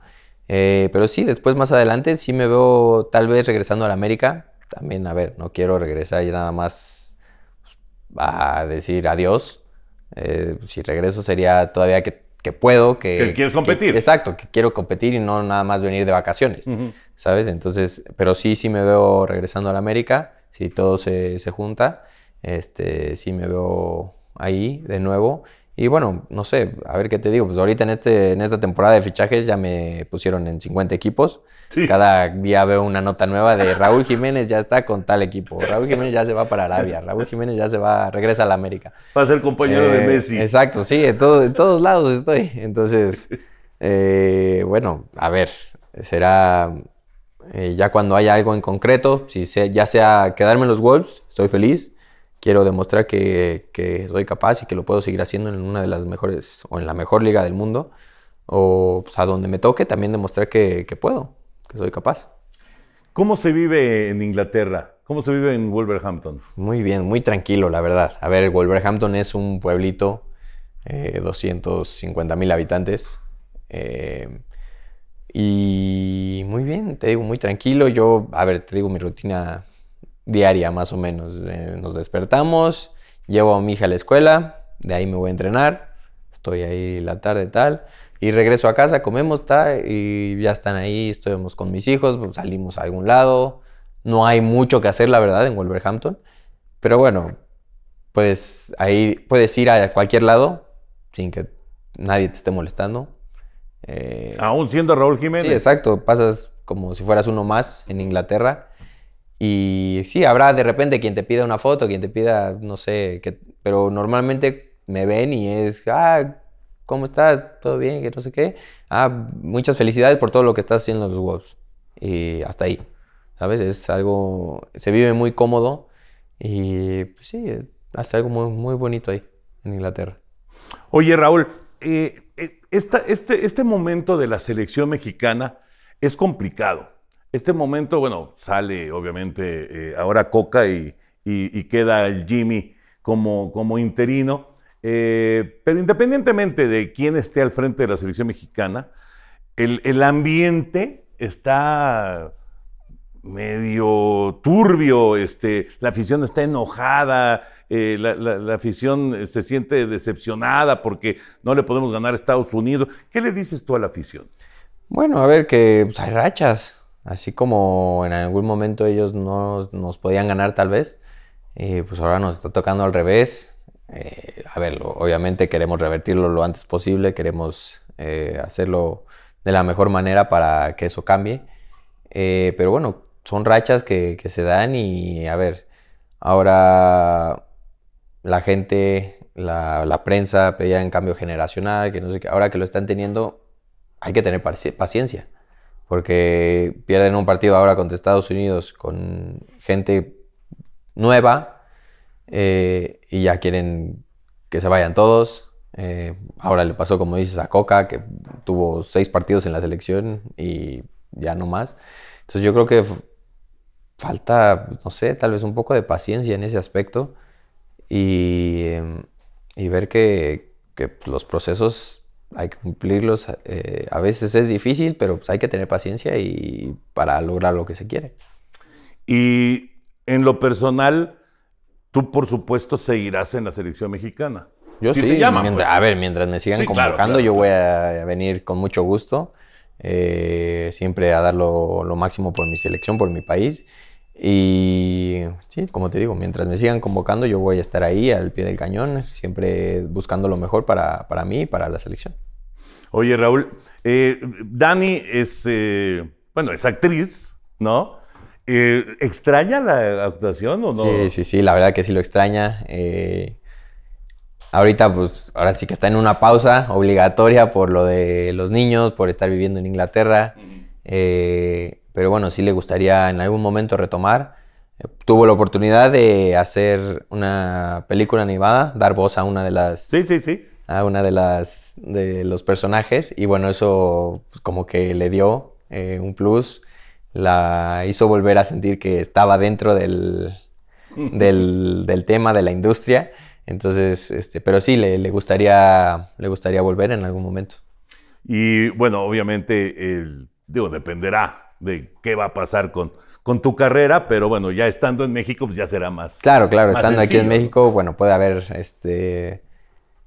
pero sí, después más adelante sí me veo tal vez regresando a la América. También, a ver, no quiero regresar y nada más pues, a decir adiós. si regreso sería todavía que que puedo, que... Que quieres competir. exacto, que quiero competir y no nada más venir de vacaciones, ¿sabes? Entonces, pero sí, sí me veo regresando a la América, si todo se, se, junta, este, sí me veo ahí de nuevo y bueno, no sé, a ver qué te digo. Pues ahorita en, este, en esta temporada de fichajes ya me pusieron en 50 equipos. Cada día veo una nota nueva de Raúl Jiménez ya está con tal equipo. Raúl Jiménez ya se va para Arabia. Raúl Jiménez ya se va, regresa a la América. Va a ser compañero de eh, Messi. Exacto, sí, en, todo, en, todos lados estoy. Entonces, eh, bueno, a ver, será eh, ya cuando haya algo en concreto. Si ya sea quedarme en los Wolves, estoy feliz quiero demostrar que, que, soy capaz y que lo puedo seguir haciendo en una de las mejores o en la mejor liga del mundo. O pues, a donde me toque también demostrar que, puedo, que soy capaz. ¿Cómo se vive en Inglaterra? ¿Cómo se vive en Wolverhampton? Muy bien, muy tranquilo, la verdad. A ver, Wolverhampton es un pueblito, eh, 250 mil habitantes. Eh, y muy bien, te digo, muy tranquilo. Yo, a ver, te digo, mi rutina diaria más o menos. Eh, nos despertamos, llevo a mi hija a la escuela, de ahí me voy a entrenar, estoy ahí la tarde tal, y regreso a casa, comemos tal, y ya están ahí, estuvimos con mis hijos, pues, salimos a algún lado. No hay mucho que hacer, la verdad, en Wolverhampton, pero bueno, puedes, ahí, puedes ir a cualquier lado sin que nadie te esté molestando. Eh, Aún siendo Raúl Jiménez. Sí, exacto, pasas como si fueras uno más en Inglaterra y sí, habrá de repente quien te pida una foto, quien te pida, no sé, pero normalmente me ven y es, ah, ¿cómo estás? ¿Todo bien? Que no sé qué. Ah, muchas felicidades por todo lo que estás haciendo en los Wolves. Y hasta ahí, ¿sabes? Es algo, se vive muy cómodo y pues sí, hace algo muy, muy bonito ahí, en Inglaterra. Oye, Raúl, eh, eh, este, este momento de la selección mexicana es complicado este momento, bueno, sale obviamente eh, ahora Coca y, queda el Jimmy como, como interino. Eh, pero independientemente de quién esté al frente de la selección mexicana, el, ambiente está medio turbio, este, la afición está enojada, eh, la, afición se siente decepcionada porque no le podemos ganar a Estados Unidos. ¿Qué le dices tú a la afición? Bueno, a ver que pues, hay rachas, Así como en algún momento ellos no nos podían ganar tal vez, eh, pues ahora nos está tocando al revés. Eh, a ver, obviamente queremos revertirlo lo antes posible, queremos eh, hacerlo de la mejor manera para que eso cambie. pero bueno, son rachas que, se dan y a ver, ahora la gente, la, prensa pedía en cambio generacional, que no sé qué, ahora que lo están teniendo, hay que tener paciencia porque pierden un partido ahora contra Estados Unidos con gente nueva eh, y ya quieren que se vayan todos. Eh, ahora le pasó, como dices, a Coca, que tuvo seis partidos en la selección y ya no más. Entonces yo creo que falta, no sé, tal vez un poco de paciencia en ese aspecto y, em, ver que, que los procesos hay que cumplirlos. Eh, a veces es difícil, pero pues, hay que tener paciencia y para lograr lo que se quiere. Y en lo personal, tú por supuesto seguirás en la selección mexicana. Yo sí, mientras, pues. a ver, mientras me sigan convocando, yo voy a venir con mucho gusto, eh, siempre a dar lo, lo máximo por mi selección, por mi país. Y sí, como te digo, mientras me sigan convocando, yo voy a estar ahí al pie del cañón, siempre buscando lo mejor para, para mí y para la selección. Oye, Raúl, eh, Dani es, eh, bueno, es actriz, ¿no? Eh, ¿Extraña la actuación o no? Sí, sí, sí, la verdad que sí lo extraña. ahorita, pues, ahora sí que está en una pausa obligatoria por lo de los niños, por estar viviendo en Inglaterra. pero bueno, sí le gustaría en algún momento retomar tuvo la oportunidad de hacer una película animada, dar voz a una de las... Sí, sí, sí. A una de las... de los personajes y bueno, eso pues, como que le dio eh, un plus, la hizo volver a sentir que estaba dentro del, del, del tema de la industria. Entonces, este, pero sí, le, gustaría, le gustaría volver en algún momento. Y bueno, obviamente, el, digo, dependerá de qué va a pasar con, con tu carrera, pero bueno, ya estando en México, pues ya será más. Claro, claro, estando aquí en México, bueno, puede haber este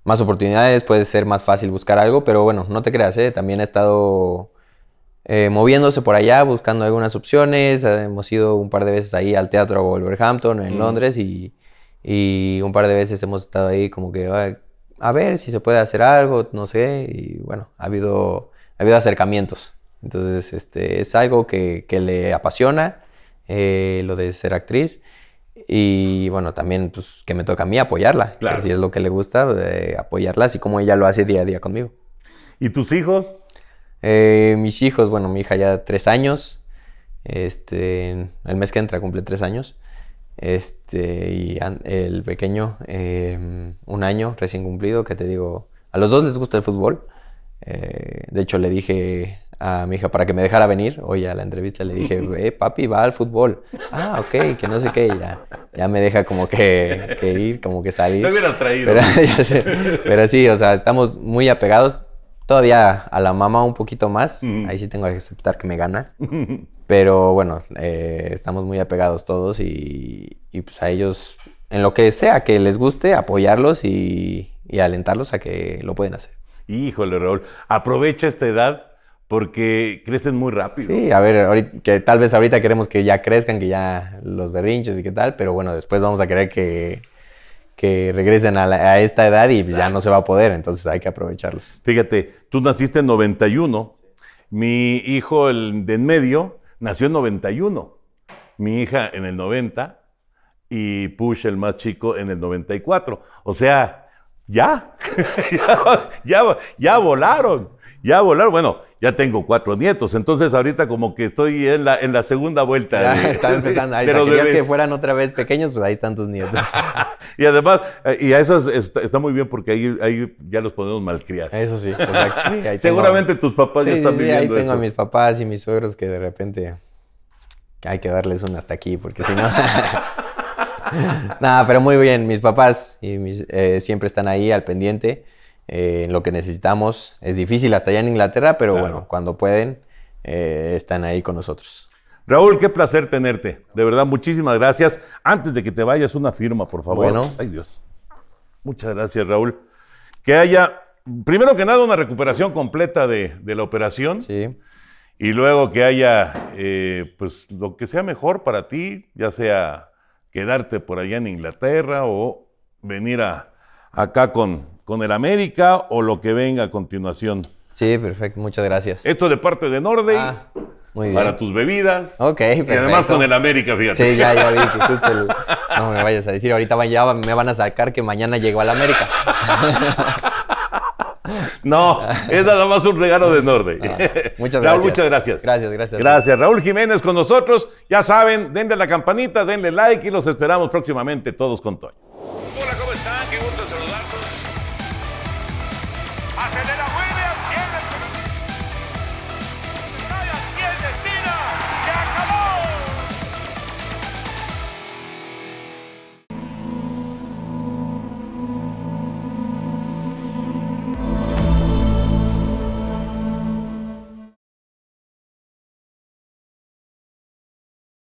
más oportunidades, puede ser más fácil buscar algo, pero bueno, no te creas, ¿eh? también he estado eh, moviéndose por allá, buscando algunas opciones, hemos ido un par de veces ahí al teatro Wolverhampton en mm. Londres y, un par de veces hemos estado ahí como que a, ver si se puede hacer algo, no sé, y bueno, ha habido, ha habido acercamientos. Entonces, este, es algo que, que le apasiona eh, lo de ser actriz. Y bueno, también pues, que me toca a mí apoyarla. si es lo que le gusta, eh, apoyarla, así como ella lo hace día a día conmigo. ¿Y tus hijos? Eh, mis hijos, bueno, mi hija ya tres años. Este, el mes que entra cumple tres años. Este, y el pequeño, em, un año recién cumplido, que te digo, a los dos les gusta el fútbol. de hecho, le dije a mi hija para que me dejara venir hoy a la entrevista. Le dije, eh, papi, va al fútbol. Ah, ok, que no sé qué. Ya, ya me deja como que, que ir, como que salir. hubieras traído. Pero, Pero, sí, o sea, estamos muy apegados. Todavía a la mamá un poquito más. Ahí sí tengo que aceptar que me gana. Pero bueno, eh, estamos muy apegados todos y, pues a ellos, en lo que sea que les guste, apoyarlos y, y alentarlos a que lo pueden hacer. Híjole, Raúl, aprovecha esta edad porque crecen muy rápido. Sí, a ver, que tal vez ahorita queremos que ya crezcan, que ya los berrinches y qué tal, pero bueno, después vamos a querer que, que regresen a, esta edad y ya no se va a poder, entonces hay que aprovecharlos. Fíjate, tú naciste en 91, mi hijo, el de en medio, nació en 91, mi hija en el 90 y Push, el más chico, en el 94. O sea, ya, ya, ya volaron ya volar, bueno, ya tengo cuatro nietos, entonces ahorita como que estoy en la, en la segunda vuelta. Ya, empezando, ahí, querías que fueran otra vez pequeños, pues ahí están tus nietos. y además, eh, y a eso está, muy bien porque ahí, ya los podemos malcriar. Eso sí, pues, Seguramente tus papás ya están sí, ahí tengo a mis papás y mis suegros que de repente hay que darles un hasta aquí, porque si no... Nada, pero muy bien, mis papás y eh, siempre están ahí al pendiente eh, lo que necesitamos. Es difícil hasta allá en Inglaterra, pero bueno, cuando pueden, eh, están ahí con nosotros. Raúl, qué placer tenerte. De verdad, muchísimas gracias. Antes de que te vayas, una firma, por favor. Bueno. Ay, Dios. Muchas gracias, Raúl. Que haya, primero que nada, una recuperación completa de, la operación. Sí. Y luego que haya, eh, pues, lo que sea mejor para ti, ya sea quedarte por allá en Inglaterra o venir a, acá con, con el América o lo que venga a continuación. Sí, perfecto, muchas gracias. Esto de parte de Norde, ah, muy bien. Para tus bebidas. Ok, perfecto. Y además con el América, fíjate. Sí, ya, ya vi No me vayas a decir, ahorita me van a sacar que mañana llego al América. No, es nada más un regalo de Norde. muchas gracias. muchas gracias. Gracias, gracias. Gracias. Raúl Jiménez con nosotros. Ya saben, denle la campanita, denle like y los esperamos próximamente todos con Toño. Hola, ¿cómo están? Qué